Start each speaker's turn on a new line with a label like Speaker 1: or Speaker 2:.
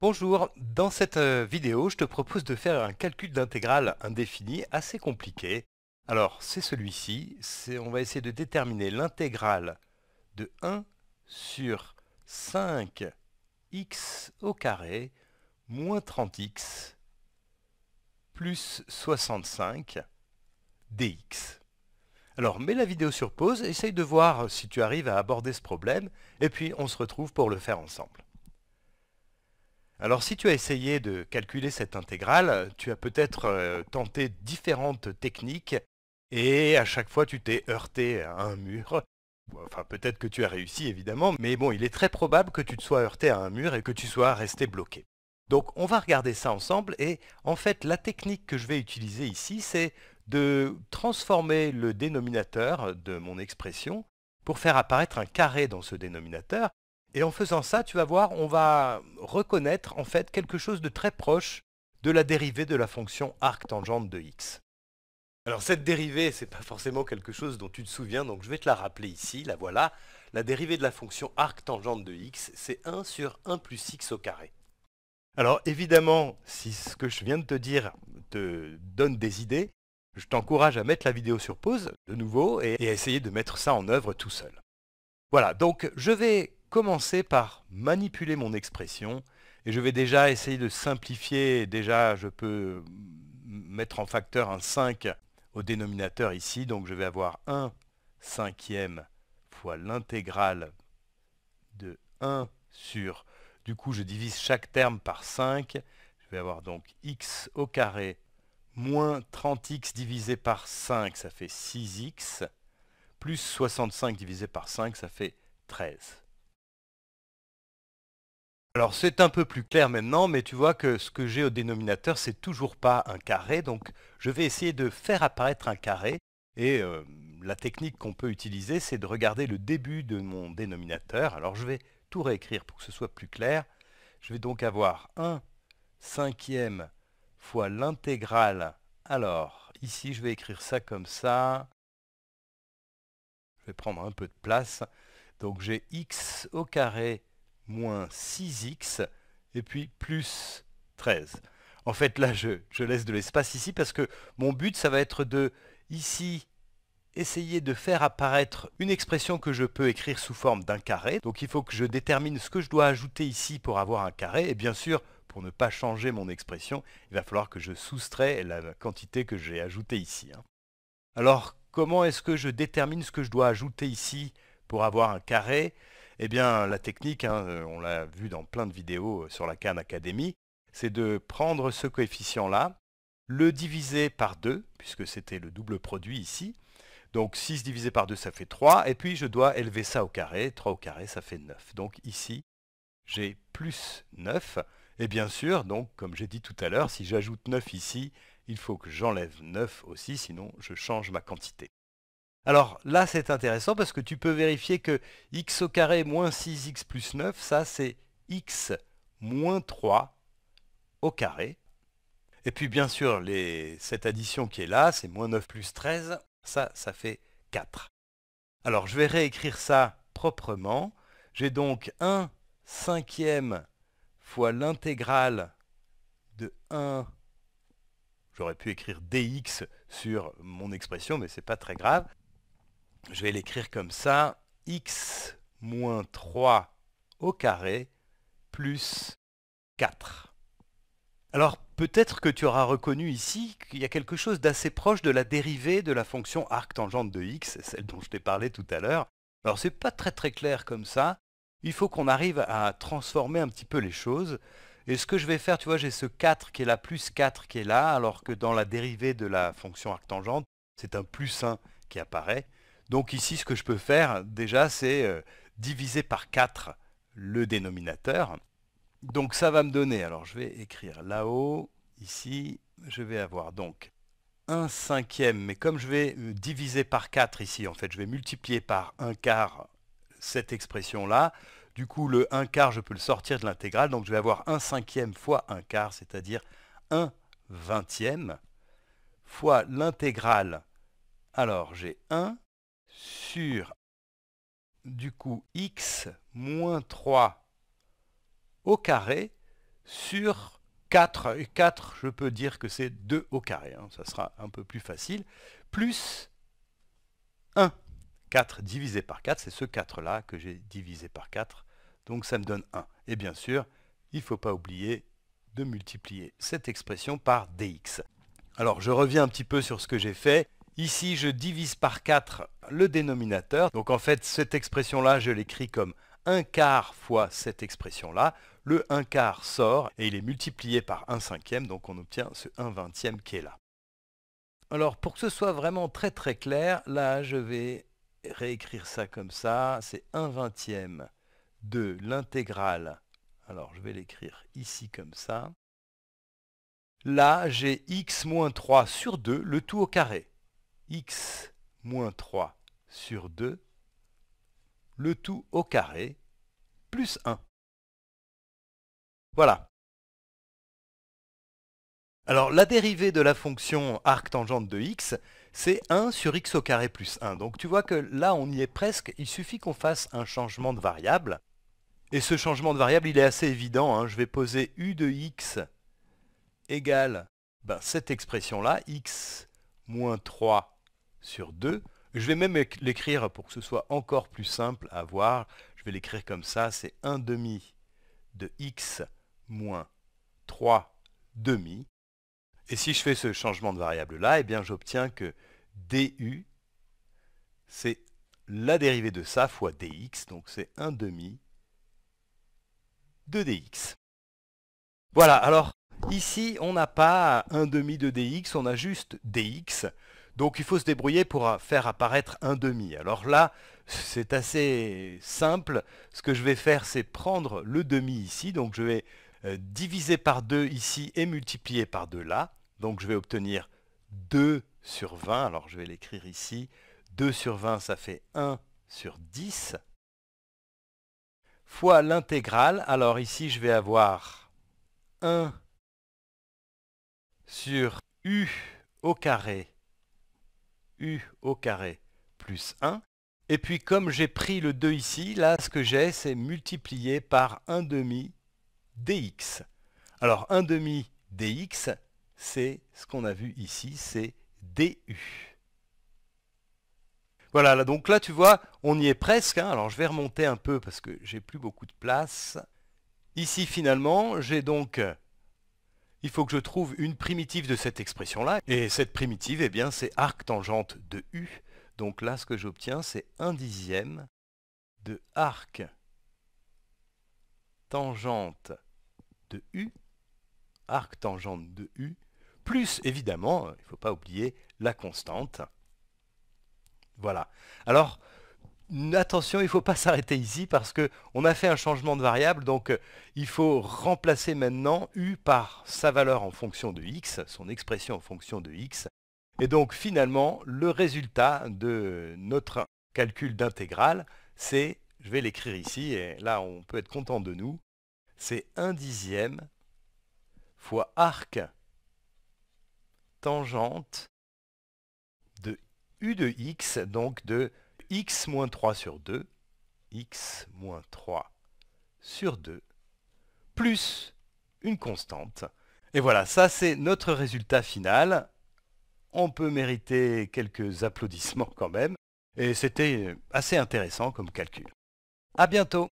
Speaker 1: Bonjour, dans cette euh, vidéo, je te propose de faire un calcul d'intégrale indéfinie assez compliqué. Alors, c'est celui-ci, on va essayer de déterminer l'intégrale de 1 sur 5x au carré moins 30x plus 65 dx. Alors, mets la vidéo sur pause, essaye de voir si tu arrives à aborder ce problème, et puis on se retrouve pour le faire ensemble. Alors si tu as essayé de calculer cette intégrale, tu as peut-être euh, tenté différentes techniques et à chaque fois tu t'es heurté à un mur. Enfin peut-être que tu as réussi évidemment, mais bon il est très probable que tu te sois heurté à un mur et que tu sois resté bloqué. Donc on va regarder ça ensemble et en fait la technique que je vais utiliser ici c'est de transformer le dénominateur de mon expression pour faire apparaître un carré dans ce dénominateur et en faisant ça, tu vas voir, on va reconnaître en fait quelque chose de très proche de la dérivée de la fonction arc tangente de x. Alors cette dérivée, ce n'est pas forcément quelque chose dont tu te souviens, donc je vais te la rappeler ici, la voilà. La dérivée de la fonction arc tangente de x, c'est 1 sur 1 plus x au carré. Alors évidemment, si ce que je viens de te dire te donne des idées, je t'encourage à mettre la vidéo sur pause de nouveau et, et à essayer de mettre ça en œuvre tout seul. Voilà, donc je vais commencer par manipuler mon expression et je vais déjà essayer de simplifier. Déjà, je peux mettre en facteur un 5 au dénominateur ici. Donc, je vais avoir 1 cinquième fois l'intégrale de 1 sur... Du coup, je divise chaque terme par 5. Je vais avoir donc x au carré moins 30x divisé par 5, ça fait 6x, plus 65 divisé par 5, ça fait 13. Alors c'est un peu plus clair maintenant, mais tu vois que ce que j'ai au dénominateur, c'est toujours pas un carré, donc je vais essayer de faire apparaître un carré. Et euh, la technique qu'on peut utiliser, c'est de regarder le début de mon dénominateur. Alors je vais tout réécrire pour que ce soit plus clair. Je vais donc avoir 1 cinquième fois l'intégrale. Alors, ici, je vais écrire ça comme ça. Je vais prendre un peu de place. Donc j'ai x au carré moins 6x, et puis plus 13. En fait, là, je, je laisse de l'espace ici, parce que mon but, ça va être de, ici, essayer de faire apparaître une expression que je peux écrire sous forme d'un carré. Donc il faut que je détermine ce que je dois ajouter ici pour avoir un carré. Et bien sûr, pour ne pas changer mon expression, il va falloir que je soustrais la quantité que j'ai ajoutée ici. Hein. Alors, comment est-ce que je détermine ce que je dois ajouter ici pour avoir un carré eh bien, la technique, hein, euh, on l'a vu dans plein de vidéos euh, sur la Khan Academy, c'est de prendre ce coefficient-là, le diviser par 2, puisque c'était le double produit ici. Donc 6 divisé par 2, ça fait 3. Et puis, je dois élever ça au carré. 3 au carré, ça fait 9. Donc ici, j'ai plus 9. Et bien sûr, donc, comme j'ai dit tout à l'heure, si j'ajoute 9 ici, il faut que j'enlève 9 aussi, sinon je change ma quantité. Alors là, c'est intéressant parce que tu peux vérifier que x au carré moins 6x plus 9, ça c'est x moins 3 au carré. Et puis bien sûr, cette addition qui est là, c'est moins 9 plus 13, ça, ça fait 4. Alors je vais réécrire ça proprement. J'ai donc 1 cinquième fois l'intégrale de 1 J'aurais pu écrire dx sur mon expression, mais ce n'est pas très grave je vais l'écrire comme ça, x moins 3 au carré plus 4. Alors peut-être que tu auras reconnu ici qu'il y a quelque chose d'assez proche de la dérivée de la fonction arc tangente de x, celle dont je t'ai parlé tout à l'heure. Alors c'est pas très très clair comme ça, il faut qu'on arrive à transformer un petit peu les choses. Et ce que je vais faire, tu vois, j'ai ce 4 qui est là, plus 4 qui est là, alors que dans la dérivée de la fonction arc tangente, c'est un plus 1 qui apparaît. Donc ici, ce que je peux faire déjà, c'est euh, diviser par 4 le dénominateur. Donc ça va me donner, alors je vais écrire là-haut, ici, je vais avoir donc 1 cinquième, mais comme je vais euh, diviser par 4 ici, en fait, je vais multiplier par 1 quart cette expression-là. Du coup, le 1 quart, je peux le sortir de l'intégrale, donc je vais avoir 1 cinquième fois 1 quart, c'est-à-dire 1 vingtième fois l'intégrale. Alors, j'ai 1 sur du coup x moins 3 au carré sur 4. Et 4, je peux dire que c'est 2 au carré, hein. ça sera un peu plus facile, plus 1. 4 divisé par 4, c'est ce 4-là que j'ai divisé par 4, donc ça me donne 1. Et bien sûr, il ne faut pas oublier de multiplier cette expression par dx. Alors je reviens un petit peu sur ce que j'ai fait. Ici, je divise par 4 le dénominateur. Donc en fait, cette expression-là, je l'écris comme 1 quart fois cette expression-là. Le 1 quart sort et il est multiplié par 1 cinquième, donc on obtient ce 1 vingtième qui est là. Alors pour que ce soit vraiment très très clair, là je vais réécrire ça comme ça. C'est 1 vingtième de l'intégrale. Alors je vais l'écrire ici comme ça. Là, j'ai x moins 3 sur 2, le tout au carré x moins 3 sur 2, le tout au carré, plus 1. Voilà. Alors la dérivée de la fonction arc tangente de x, c'est 1 sur x au carré plus 1. Donc tu vois que là on y est presque, il suffit qu'on fasse un changement de variable. Et ce changement de variable il est assez évident, hein. je vais poser u de x égale ben, cette expression là, x moins 3 sur 2. Je vais même l'écrire pour que ce soit encore plus simple à voir. Je vais l'écrire comme ça, c'est 1 demi de x moins 3 demi. Et si je fais ce changement de variable-là, eh bien j'obtiens que du, c'est la dérivée de ça fois dx, donc c'est 1 demi de dx. Voilà, alors ici on n'a pas 1 demi de dx, on a juste dx. Donc il faut se débrouiller pour euh, faire apparaître un demi. Alors là, c'est assez simple. Ce que je vais faire, c'est prendre le demi ici. Donc je vais euh, diviser par 2 ici et multiplier par 2 là. Donc je vais obtenir 2 sur 20. Alors je vais l'écrire ici. 2 sur 20, ça fait 1 sur 10 fois l'intégrale. Alors ici, je vais avoir 1 sur u au carré u au carré plus 1. Et puis comme j'ai pris le 2 ici, là ce que j'ai c'est multiplié par 1 demi dx. Alors 1 demi dx, c'est ce qu'on a vu ici, c'est du. Voilà, là, donc là tu vois, on y est presque. Hein. Alors je vais remonter un peu parce que j'ai plus beaucoup de place. Ici finalement, j'ai donc il faut que je trouve une primitive de cette expression-là. Et cette primitive, eh bien, c'est arc tangente de U. Donc là, ce que j'obtiens, c'est 1 dixième de arc tangente de U, arc tangente de U, plus évidemment, il ne faut pas oublier la constante. Voilà. Alors, attention, il ne faut pas s'arrêter ici parce qu'on a fait un changement de variable, donc euh, il faut remplacer maintenant u par sa valeur en fonction de x, son expression en fonction de x. Et donc finalement, le résultat de notre calcul d'intégrale, c'est, je vais l'écrire ici, et là on peut être content de nous, c'est 1 dixième fois arc tangente de u de x, donc de x moins 3 sur 2, x moins 3 sur 2, plus une constante. Et voilà, ça c'est notre résultat final. On peut mériter quelques applaudissements quand même. Et c'était assez intéressant comme calcul. À bientôt